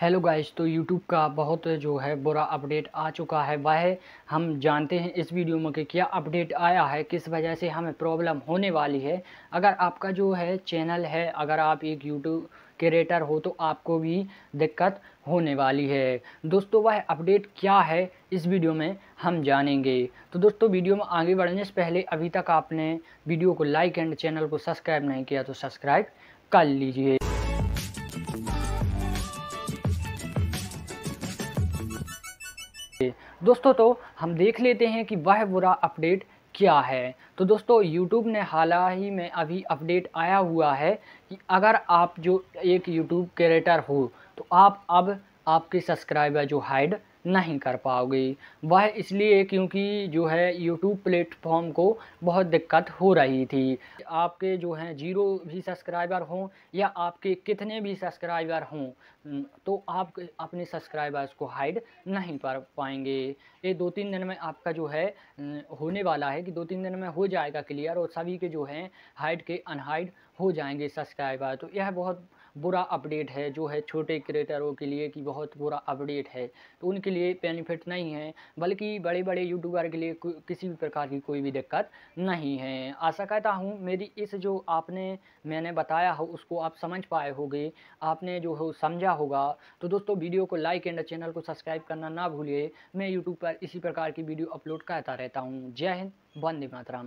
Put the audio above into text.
hello guys तो YouTube का बहुत जो है बुरा अपडेट आ चुका है वह हम जानते हैं इस वीडियो में कि क्या अपडेट आया है किस वजह से हमें प्रॉब्लम होने वाली है अगर आपका जो है चैनल है अगर आप एक यूट्यूब क्रिएटर हो तो आपको भी दिक्कत होने वाली है दोस्तों वह अपडेट क्या है इस वीडियो में हम जानेंगे तो दोस्तों वीडियो में आगे बढ़ने से पहले अभी तक आपने वीडियो को लाइक एंड चैनल को सब्सक्राइब नहीं किया तो सब्सक्राइब कर लीजिए दोस्तों तो हम देख लेते हैं कि वह बुरा अपडेट क्या है तो दोस्तों YouTube ने हाल ही में अभी अपडेट आया हुआ है कि अगर आप जो एक YouTube क्रिएटर हो तो आप अब आपके सब्सक्राइबर जो हाइड नहीं कर पाओगे वह इसलिए क्योंकि जो है यूट्यूब प्लेटफॉर्म को बहुत दिक्कत हो रही थी आपके जो हैं जीरो भी सब्सक्राइबर हों या आपके कितने भी सब्सक्राइबर हों तो आप अपने सब्सक्राइबर्स को हाइड नहीं कर पाएंगे ये दो तीन दिन में आपका जो है होने वाला है कि दो तीन दिन में हो जाएगा क्लियर और सभी के जो हैं हाइड के अनहाइड हो जाएंगे सब्सक्राइबर तो यह बहुत बुरा अपडेट है जो है छोटे क्रिएटरों के लिए कि बहुत बुरा अपडेट है तो उनके लिए बेनिफिट नहीं है बल्कि बड़े बड़े यूट्यूबर के लिए किसी भी प्रकार की कोई भी दिक्कत नहीं है आशा करता हूँ मेरी इस जो आपने मैंने बताया हो उसको आप समझ पाए होगे आपने जो हो समझा होगा तो दोस्तों वीडियो को लाइक एंड चैनल को सब्सक्राइब करना ना भूलिए मैं यूट्यूब पर इसी प्रकार की वीडियो अपलोड करता रहता हूँ जय हिंद वंदे मातराम